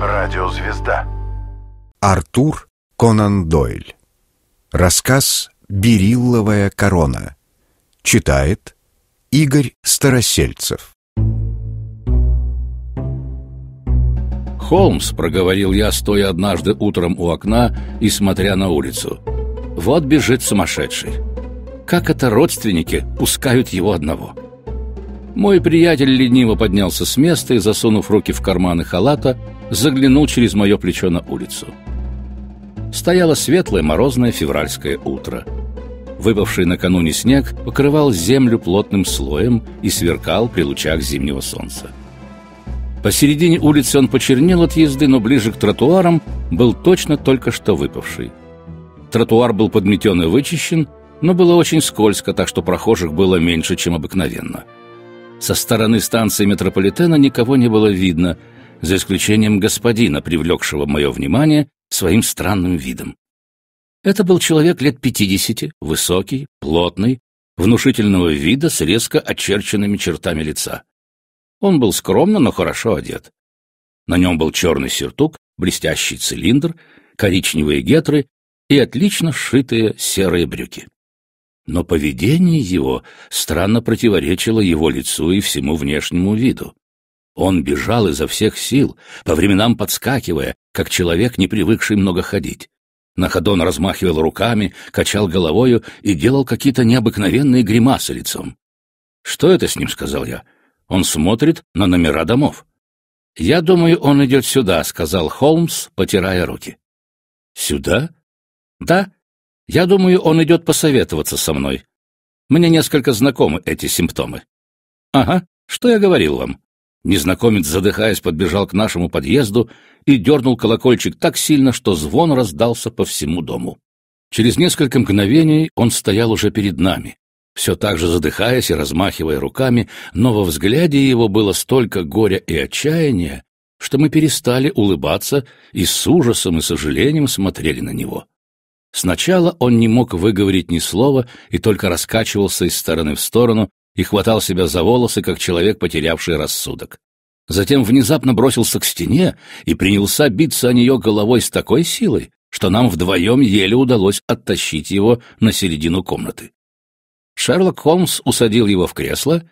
Радиозвезда. Артур Конан Дойль. Рассказ «Берилловая корона». Читает Игорь Старосельцев. «Холмс», — проговорил я, стоя однажды утром у окна и смотря на улицу. «Вот бежит сумасшедший. Как это родственники пускают его одного?» Мой приятель лениво поднялся с места и, засунув руки в карманы халата, заглянул через мое плечо на улицу. Стояло светлое морозное февральское утро. Выпавший накануне снег покрывал землю плотным слоем и сверкал при лучах зимнего солнца. Посередине улицы он почернел от езды, но ближе к тротуарам был точно только что выпавший. Тротуар был подметен и вычищен, но было очень скользко, так что прохожих было меньше, чем обыкновенно – со стороны станции метрополитена никого не было видно, за исключением господина, привлекшего мое внимание своим странным видом. Это был человек лет пятидесяти, высокий, плотный, внушительного вида с резко очерченными чертами лица. Он был скромно, но хорошо одет. На нем был черный сюртук, блестящий цилиндр, коричневые гетры и отлично сшитые серые брюки но поведение его странно противоречило его лицу и всему внешнему виду. Он бежал изо всех сил, по временам подскакивая, как человек, не привыкший много ходить. На ходу он размахивал руками, качал головою и делал какие-то необыкновенные гримасы лицом. «Что это с ним?» — сказал я. «Он смотрит на номера домов». «Я думаю, он идет сюда», — сказал Холмс, потирая руки. «Сюда?» «Да, я думаю, он идет посоветоваться со мной. Мне несколько знакомы эти симптомы. Ага, что я говорил вам? Незнакомец, задыхаясь, подбежал к нашему подъезду и дернул колокольчик так сильно, что звон раздался по всему дому. Через несколько мгновений он стоял уже перед нами, все так же задыхаясь и размахивая руками, но во взгляде его было столько горя и отчаяния, что мы перестали улыбаться и с ужасом и сожалением смотрели на него. Сначала он не мог выговорить ни слова и только раскачивался из стороны в сторону и хватал себя за волосы, как человек, потерявший рассудок. Затем внезапно бросился к стене и принялся биться о нее головой с такой силой, что нам вдвоем еле удалось оттащить его на середину комнаты. Шерлок Холмс усадил его в кресло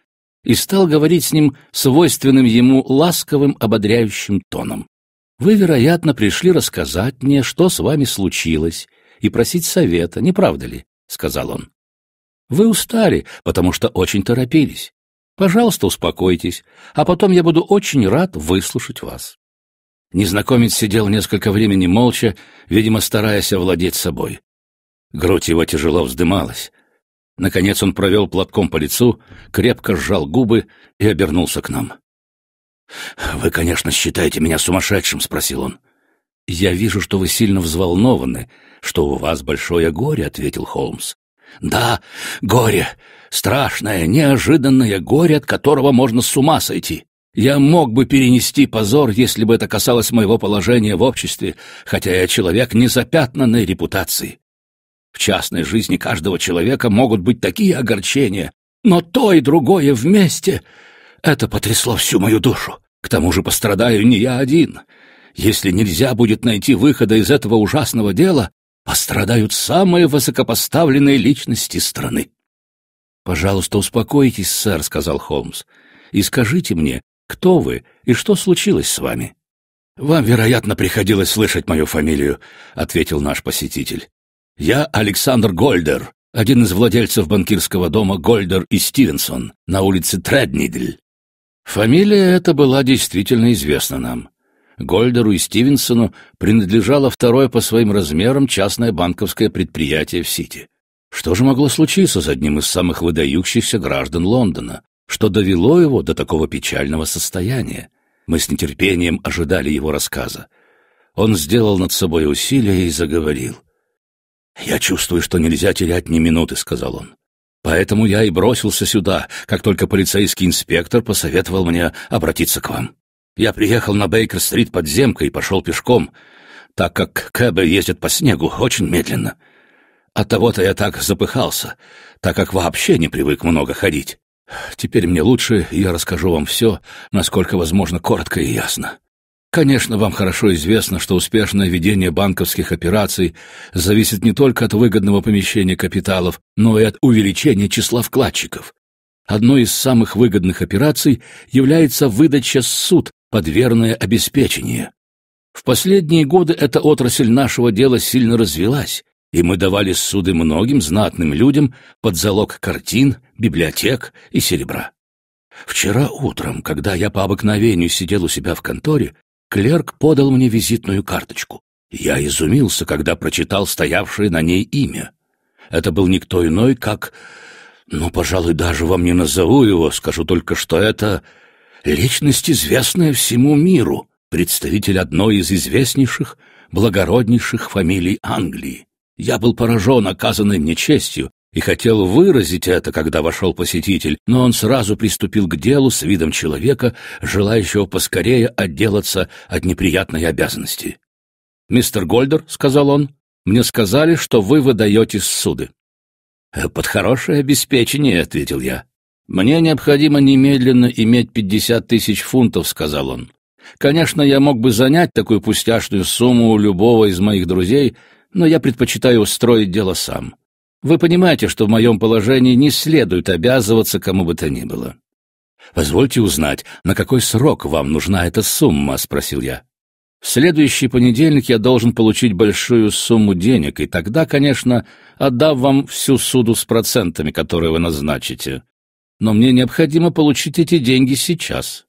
и стал говорить с ним свойственным ему ласковым, ободряющим тоном. «Вы, вероятно, пришли рассказать мне, что с вами случилось, и просить совета, не правда ли?» — сказал он. «Вы устали, потому что очень торопились. Пожалуйста, успокойтесь, а потом я буду очень рад выслушать вас». Незнакомец сидел несколько времени молча, видимо, стараясь овладеть собой. Грудь его тяжело вздымалась. Наконец он провел платком по лицу, крепко сжал губы и обернулся к нам. «Вы, конечно, считаете меня сумасшедшим», — спросил он. «Я вижу, что вы сильно взволнованы, что у вас большое горе», — ответил Холмс. «Да, горе. Страшное, неожиданное горе, от которого можно с ума сойти. Я мог бы перенести позор, если бы это касалось моего положения в обществе, хотя я человек незапятнанной репутации. В частной жизни каждого человека могут быть такие огорчения, но то и другое вместе — это потрясло всю мою душу. К тому же пострадаю не я один. Если нельзя будет найти выхода из этого ужасного дела, пострадают самые высокопоставленные личности страны. «Пожалуйста, успокойтесь, сэр», — сказал Холмс, — «и скажите мне, кто вы и что случилось с вами?» «Вам, вероятно, приходилось слышать мою фамилию», — ответил наш посетитель. «Я Александр Гольдер, один из владельцев банкирского дома Гольдер и Стивенсон на улице Треднидль. Фамилия эта была действительно известна нам. Гольдеру и Стивенсону принадлежало второе по своим размерам частное банковское предприятие в Сити. Что же могло случиться с одним из самых выдающихся граждан Лондона, что довело его до такого печального состояния? Мы с нетерпением ожидали его рассказа. Он сделал над собой усилие и заговорил. «Я чувствую, что нельзя терять ни минуты», — сказал он. «Поэтому я и бросился сюда, как только полицейский инспектор посоветовал мне обратиться к вам». Я приехал на Бейкер-стрит под земкой и пошел пешком, так как кэбы ездят по снегу очень медленно. От того-то я так запыхался, так как вообще не привык много ходить. Теперь мне лучше, я расскажу вам все, насколько возможно коротко и ясно. Конечно, вам хорошо известно, что успешное ведение банковских операций зависит не только от выгодного помещения капиталов, но и от увеличения числа вкладчиков. Одной из самых выгодных операций является выдача суд под верное обеспечение. В последние годы эта отрасль нашего дела сильно развелась, и мы давали суды многим знатным людям под залог картин, библиотек и серебра. Вчера утром, когда я по обыкновению сидел у себя в конторе, клерк подал мне визитную карточку. Я изумился, когда прочитал стоявшее на ней имя. Это был никто иной, как... Ну, пожалуй, даже вам не назову его, скажу только, что это личность, известная всему миру, представитель одной из известнейших, благороднейших фамилий Англии. Я был поражен оказанной мне честью и хотел выразить это, когда вошел посетитель, но он сразу приступил к делу с видом человека, желающего поскорее отделаться от неприятной обязанности. «Мистер Гольдер», — сказал он, — «мне сказали, что вы выдаете суды». «Под хорошее обеспечение», — ответил я. «Мне необходимо немедленно иметь пятьдесят тысяч фунтов», — сказал он. «Конечно, я мог бы занять такую пустяшную сумму у любого из моих друзей, но я предпочитаю устроить дело сам. Вы понимаете, что в моем положении не следует обязываться кому бы то ни было». «Позвольте узнать, на какой срок вам нужна эта сумма?» — спросил я. «В следующий понедельник я должен получить большую сумму денег, и тогда, конечно, отдам вам всю суду с процентами, которые вы назначите», но мне необходимо получить эти деньги сейчас.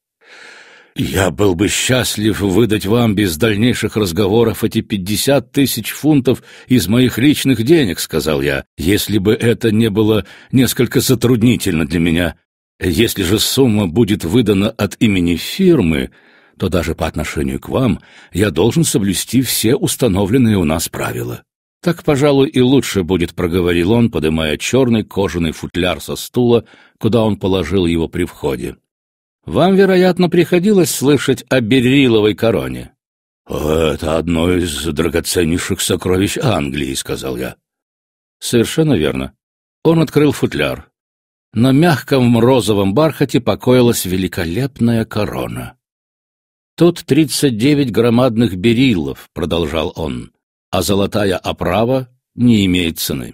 Я был бы счастлив выдать вам без дальнейших разговоров эти пятьдесят тысяч фунтов из моих личных денег, — сказал я, — если бы это не было несколько затруднительно для меня. Если же сумма будет выдана от имени фирмы, то даже по отношению к вам я должен соблюсти все установленные у нас правила. «Так, пожалуй, и лучше будет», — проговорил он, поднимая черный кожаный футляр со стула, куда он положил его при входе. «Вам, вероятно, приходилось слышать о бериловой короне». «Это одно из драгоценнейших сокровищ Англии», — сказал я. «Совершенно верно». Он открыл футляр. На мягком розовом бархате покоилась великолепная корона. «Тут тридцать девять громадных берилов», — продолжал он а золотая оправа не имеет цены.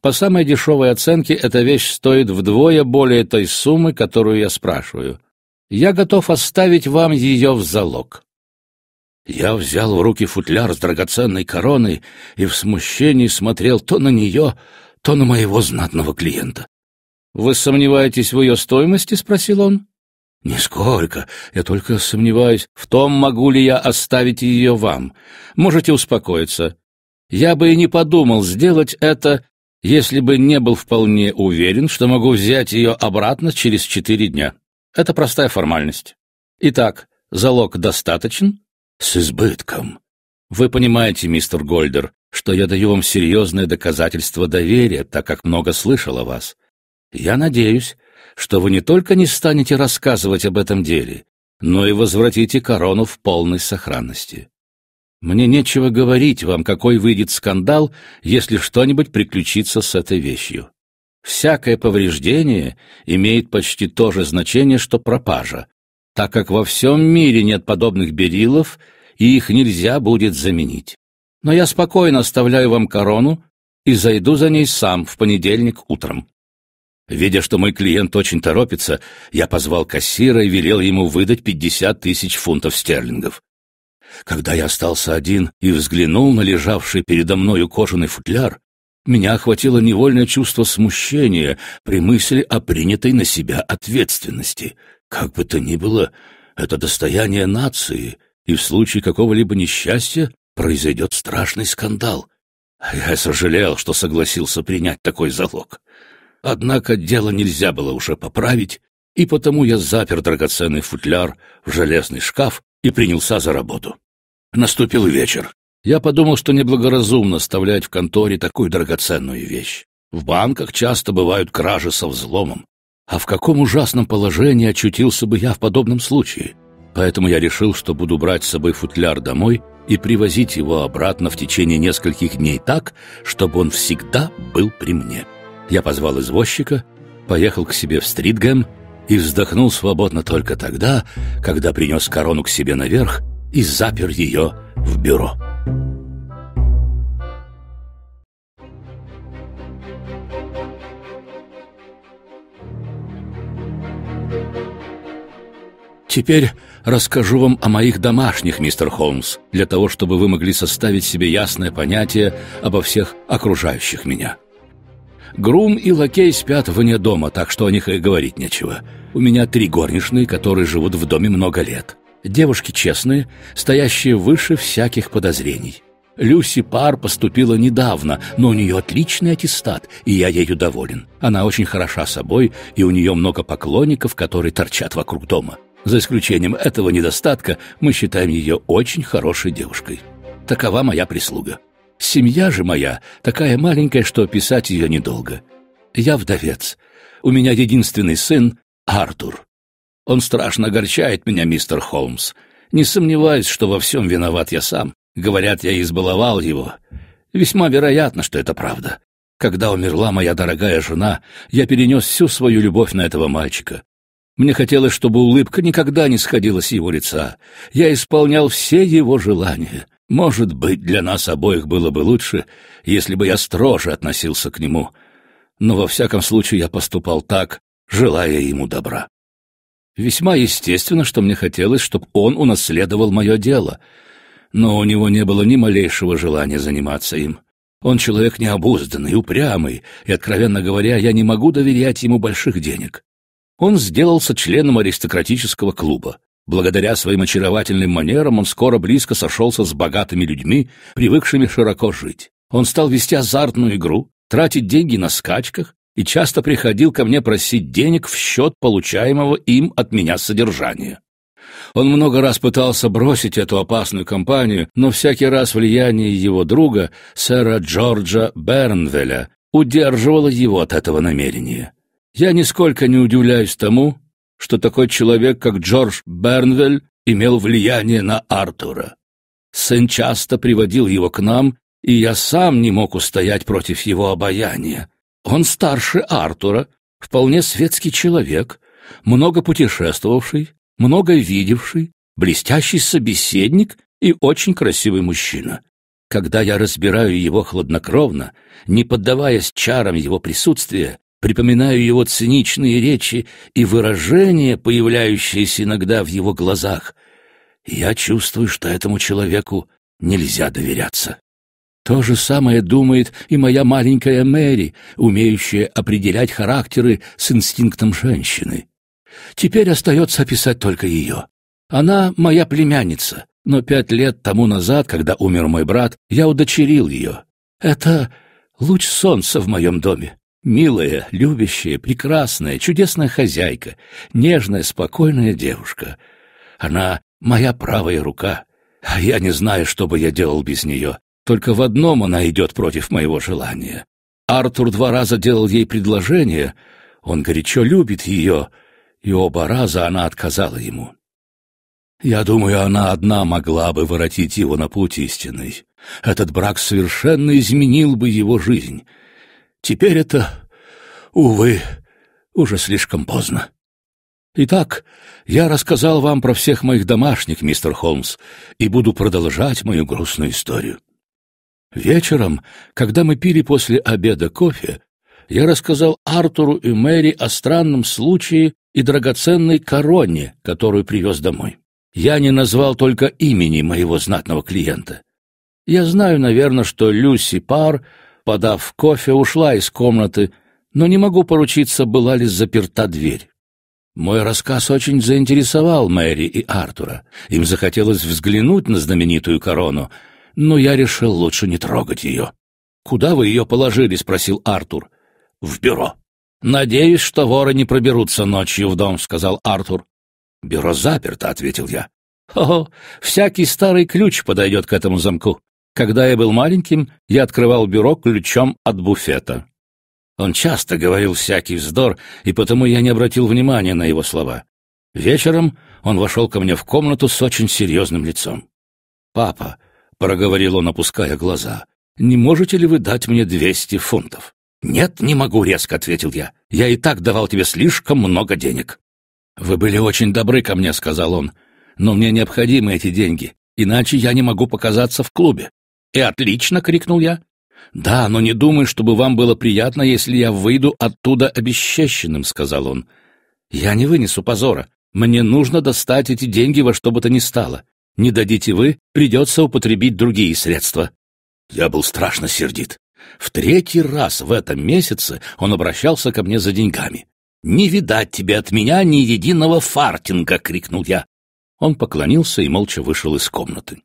По самой дешевой оценке эта вещь стоит вдвое более той суммы, которую я спрашиваю. Я готов оставить вам ее в залог. Я взял в руки футляр с драгоценной короной и в смущении смотрел то на нее, то на моего знатного клиента. «Вы сомневаетесь в ее стоимости?» — спросил он. «Нисколько. Я только сомневаюсь, в том, могу ли я оставить ее вам. Можете успокоиться. Я бы и не подумал сделать это, если бы не был вполне уверен, что могу взять ее обратно через четыре дня. Это простая формальность. Итак, залог достаточен?» «С избытком». «Вы понимаете, мистер Гольдер, что я даю вам серьезное доказательство доверия, так как много слышал о вас. Я надеюсь, что вы не только не станете рассказывать об этом деле, но и возвратите корону в полной сохранности. Мне нечего говорить вам, какой выйдет скандал, если что-нибудь приключится с этой вещью. Всякое повреждение имеет почти то же значение, что пропажа, так как во всем мире нет подобных берилов, и их нельзя будет заменить. Но я спокойно оставляю вам корону и зайду за ней сам в понедельник утром. Видя, что мой клиент очень торопится, я позвал кассира и велел ему выдать пятьдесят тысяч фунтов стерлингов. Когда я остался один и взглянул на лежавший передо мною кожаный футляр, меня охватило невольное чувство смущения при мысли о принятой на себя ответственности. Как бы то ни было, это достояние нации, и в случае какого-либо несчастья произойдет страшный скандал. А я сожалел, что согласился принять такой залог. Однако дело нельзя было уже поправить, и потому я запер драгоценный футляр в железный шкаф и принялся за работу. Наступил вечер. Я подумал, что неблагоразумно оставлять в конторе такую драгоценную вещь. В банках часто бывают кражи со взломом. А в каком ужасном положении очутился бы я в подобном случае? Поэтому я решил, что буду брать с собой футляр домой и привозить его обратно в течение нескольких дней так, чтобы он всегда был при мне. Я позвал извозчика, поехал к себе в Стритгэм и вздохнул свободно только тогда, когда принес корону к себе наверх и запер ее в бюро. Теперь расскажу вам о моих домашних, мистер Холмс, для того, чтобы вы могли составить себе ясное понятие обо всех окружающих меня. Грум и лакей спят вне дома, так что о них и говорить нечего. У меня три горничные, которые живут в доме много лет. Девушки честные, стоящие выше всяких подозрений. Люси Пар поступила недавно, но у нее отличный аттестат, и я ею доволен. Она очень хороша собой, и у нее много поклонников, которые торчат вокруг дома. За исключением этого недостатка, мы считаем ее очень хорошей девушкой. Такова моя прислуга. Семья же моя такая маленькая, что писать ее недолго. Я вдовец. У меня единственный сын — Артур. Он страшно огорчает меня, мистер Холмс. Не сомневаюсь, что во всем виноват я сам. Говорят, я избаловал его. Весьма вероятно, что это правда. Когда умерла моя дорогая жена, я перенес всю свою любовь на этого мальчика. Мне хотелось, чтобы улыбка никогда не сходила с его лица. Я исполнял все его желания. Может быть, для нас обоих было бы лучше, если бы я строже относился к нему, но во всяком случае я поступал так, желая ему добра. Весьма естественно, что мне хотелось, чтобы он унаследовал мое дело, но у него не было ни малейшего желания заниматься им. Он человек необузданный, упрямый, и, откровенно говоря, я не могу доверять ему больших денег. Он сделался членом аристократического клуба. Благодаря своим очаровательным манерам он скоро близко сошелся с богатыми людьми, привыкшими широко жить. Он стал вести азартную игру, тратить деньги на скачках и часто приходил ко мне просить денег в счет получаемого им от меня содержания. Он много раз пытался бросить эту опасную компанию, но всякий раз влияние его друга, сэра Джорджа Бернвеля, удерживало его от этого намерения. Я нисколько не удивляюсь тому, что такой человек, как Джордж Бернвель, имел влияние на Артура. Сын часто приводил его к нам, и я сам не мог устоять против его обаяния. Он старше Артура, вполне светский человек, много путешествовавший, много видевший, блестящий собеседник и очень красивый мужчина. Когда я разбираю его хладнокровно, не поддаваясь чарам его присутствия, припоминаю его циничные речи и выражения, появляющиеся иногда в его глазах. Я чувствую, что этому человеку нельзя доверяться. То же самое думает и моя маленькая Мэри, умеющая определять характеры с инстинктом женщины. Теперь остается описать только ее. Она моя племянница, но пять лет тому назад, когда умер мой брат, я удочерил ее. Это луч солнца в моем доме. Милая, любящая, прекрасная, чудесная хозяйка, нежная, спокойная девушка. Она моя правая рука, а я не знаю, что бы я делал без нее. Только в одном она идет против моего желания. Артур два раза делал ей предложение, он горячо любит ее, и оба раза она отказала ему. Я думаю, она одна могла бы воротить его на путь истинный. Этот брак совершенно изменил бы его жизнь. Теперь это, увы, уже слишком поздно. Итак, я рассказал вам про всех моих домашних, мистер Холмс, и буду продолжать мою грустную историю. Вечером, когда мы пили после обеда кофе, я рассказал Артуру и Мэри о странном случае и драгоценной короне, которую привез домой. Я не назвал только имени моего знатного клиента. Я знаю, наверное, что Люси Пар подав кофе, ушла из комнаты, но не могу поручиться, была ли заперта дверь. Мой рассказ очень заинтересовал Мэри и Артура. Им захотелось взглянуть на знаменитую корону, но я решил лучше не трогать ее. «Куда вы ее положили?» — спросил Артур. «В бюро». «Надеюсь, что воры не проберутся ночью в дом», — сказал Артур. «Бюро заперто», — ответил я. «О, всякий старый ключ подойдет к этому замку. Когда я был маленьким, я открывал бюро ключом от буфета. Он часто говорил всякий вздор, и потому я не обратил внимания на его слова. Вечером он вошел ко мне в комнату с очень серьезным лицом. «Папа», — проговорил он, опуская глаза, — «не можете ли вы дать мне двести фунтов?» «Нет, не могу», — резко ответил я. «Я и так давал тебе слишком много денег». «Вы были очень добры ко мне», — сказал он. «Но мне необходимы эти деньги, иначе я не могу показаться в клубе. «И отлично!» — крикнул я. «Да, но не думай, чтобы вам было приятно, если я выйду оттуда обесчещенным», — сказал он. «Я не вынесу позора. Мне нужно достать эти деньги во что бы то ни стало. Не дадите вы, придется употребить другие средства». Я был страшно сердит. В третий раз в этом месяце он обращался ко мне за деньгами. «Не видать тебе от меня ни единого фартинга!» — крикнул я. Он поклонился и молча вышел из комнаты.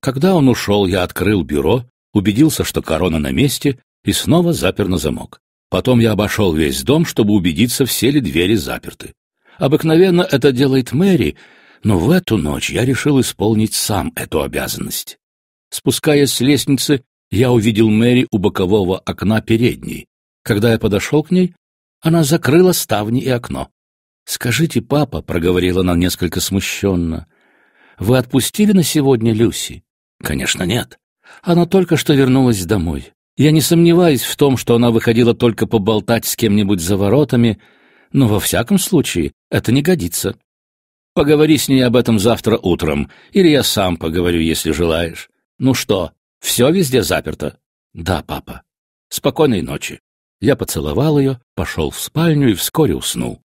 Когда он ушел, я открыл бюро, убедился, что корона на месте, и снова запер на замок. Потом я обошел весь дом, чтобы убедиться, все ли двери заперты. Обыкновенно это делает Мэри, но в эту ночь я решил исполнить сам эту обязанность. Спускаясь с лестницы, я увидел Мэри у бокового окна передней. Когда я подошел к ней, она закрыла ставни и окно. «Скажите, папа», — проговорила она несколько смущенно, — «вы отпустили на сегодня Люси?» Конечно, нет. Она только что вернулась домой. Я не сомневаюсь в том, что она выходила только поболтать с кем-нибудь за воротами, но во всяком случае это не годится. Поговори с ней об этом завтра утром, или я сам поговорю, если желаешь. Ну что, все везде заперто? Да, папа. Спокойной ночи. Я поцеловал ее, пошел в спальню и вскоре уснул.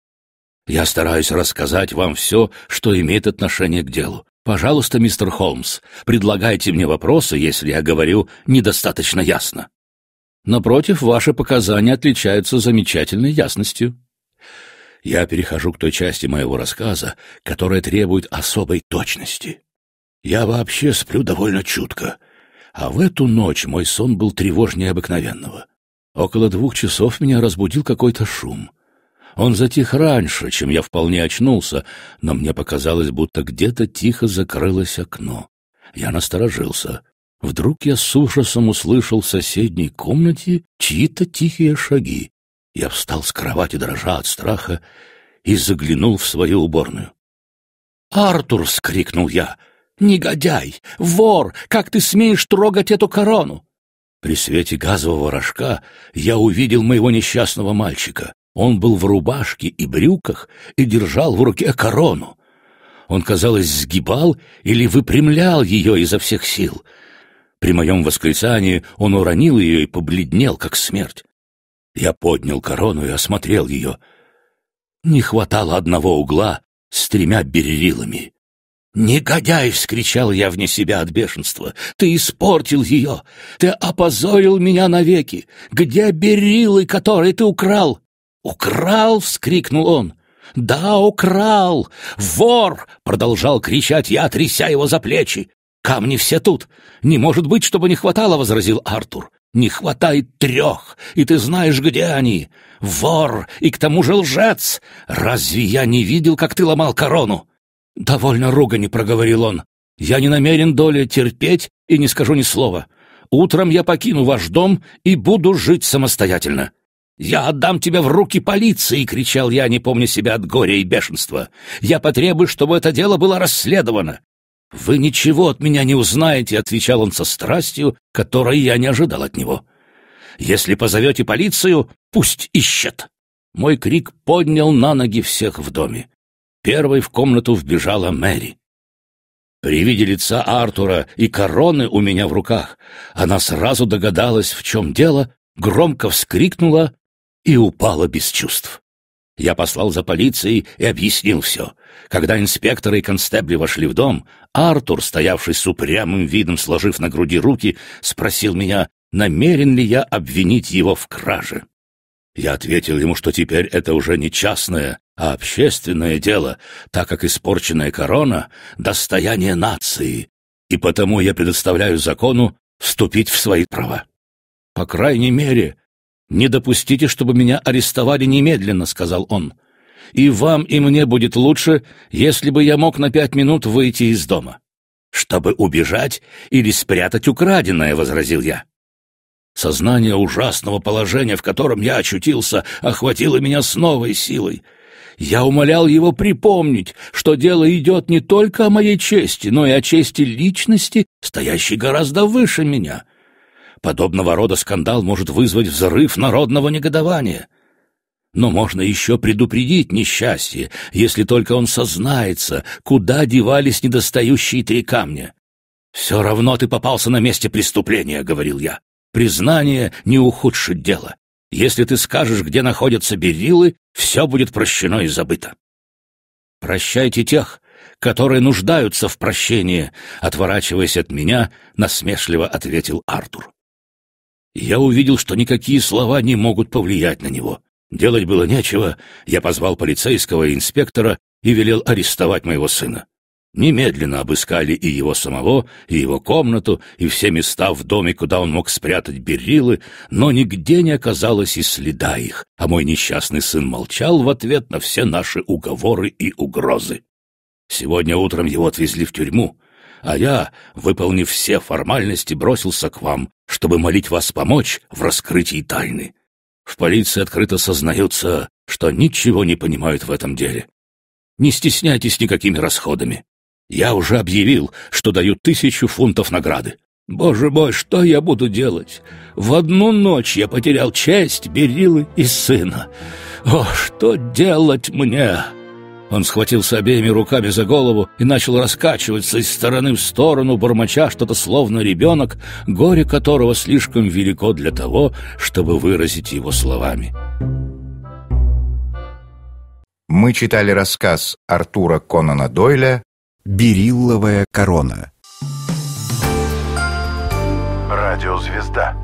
Я стараюсь рассказать вам все, что имеет отношение к делу. «Пожалуйста, мистер Холмс, предлагайте мне вопросы, если я говорю недостаточно ясно». «Напротив, ваши показания отличаются замечательной ясностью». Я перехожу к той части моего рассказа, которая требует особой точности. Я вообще сплю довольно чутко, а в эту ночь мой сон был тревожнее обыкновенного. Около двух часов меня разбудил какой-то шум — он затих раньше, чем я вполне очнулся, но мне показалось, будто где-то тихо закрылось окно. Я насторожился. Вдруг я с ужасом услышал в соседней комнате чьи-то тихие шаги. Я встал с кровати, дрожа от страха, и заглянул в свою уборную. «Артур!» — вскрикнул я. «Негодяй! Вор! Как ты смеешь трогать эту корону?» При свете газового рожка я увидел моего несчастного мальчика. Он был в рубашке и брюках и держал в руке корону. Он, казалось, сгибал или выпрямлял ее изо всех сил. При моем восклицании он уронил ее и побледнел, как смерть. Я поднял корону и осмотрел ее. Не хватало одного угла с тремя берилами. «Негодяй!» — вскричал я вне себя от бешенства. «Ты испортил ее! Ты опозорил меня навеки! Где берилы, которые ты украл?» «Украл!» — вскрикнул он. «Да, украл! Вор!» — продолжал кричать я, тряся его за плечи. «Камни все тут! Не может быть, чтобы не хватало!» — возразил Артур. «Не хватает трех, и ты знаешь, где они! Вор и к тому же лжец! Разве я не видел, как ты ломал корону?» «Довольно ругани», — проговорил он. «Я не намерен доли терпеть и не скажу ни слова. Утром я покину ваш дом и буду жить самостоятельно». «Я отдам тебя в руки полиции!» — кричал я, не помня себя от горя и бешенства. «Я потребую, чтобы это дело было расследовано!» «Вы ничего от меня не узнаете!» — отвечал он со страстью, которой я не ожидал от него. «Если позовете полицию, пусть ищет!» Мой крик поднял на ноги всех в доме. Первой в комнату вбежала Мэри. При виде лица Артура и короны у меня в руках, она сразу догадалась, в чем дело, громко вскрикнула и упала без чувств. Я послал за полицией и объяснил все. Когда инспекторы и констебли вошли в дом, Артур, стоявший с упрямым видом, сложив на груди руки, спросил меня, намерен ли я обвинить его в краже. Я ответил ему, что теперь это уже не частное, а общественное дело, так как испорченная корона — достояние нации, и потому я предоставляю закону вступить в свои права. По крайней мере, «Не допустите, чтобы меня арестовали немедленно», — сказал он. «И вам, и мне будет лучше, если бы я мог на пять минут выйти из дома». «Чтобы убежать или спрятать украденное», — возразил я. Сознание ужасного положения, в котором я очутился, охватило меня с новой силой. Я умолял его припомнить, что дело идет не только о моей чести, но и о чести личности, стоящей гораздо выше меня — Подобного рода скандал может вызвать взрыв народного негодования. Но можно еще предупредить несчастье, если только он сознается, куда девались недостающие три камня. «Все равно ты попался на месте преступления», — говорил я. «Признание не ухудшит дело. Если ты скажешь, где находятся берилы, все будет прощено и забыто». «Прощайте тех, которые нуждаются в прощении», — отворачиваясь от меня, насмешливо ответил Артур я увидел, что никакие слова не могут повлиять на него. Делать было нечего, я позвал полицейского и инспектора и велел арестовать моего сына. Немедленно обыскали и его самого, и его комнату, и все места в доме, куда он мог спрятать берилы, но нигде не оказалось и следа их, а мой несчастный сын молчал в ответ на все наши уговоры и угрозы. Сегодня утром его отвезли в тюрьму, а я, выполнив все формальности, бросился к вам, чтобы молить вас помочь в раскрытии тайны. В полиции открыто сознаются, что ничего не понимают в этом деле. Не стесняйтесь никакими расходами. Я уже объявил, что даю тысячу фунтов награды. Боже мой, что я буду делать? В одну ночь я потерял честь, берилы и сына. О, что делать мне?» Он схватился обеими руками за голову и начал раскачиваться из стороны в сторону, бормоча что-то словно ребенок, горе которого слишком велико для того, чтобы выразить его словами. Мы читали рассказ Артура Конана Дойля «Берилловая корона». Радиозвезда.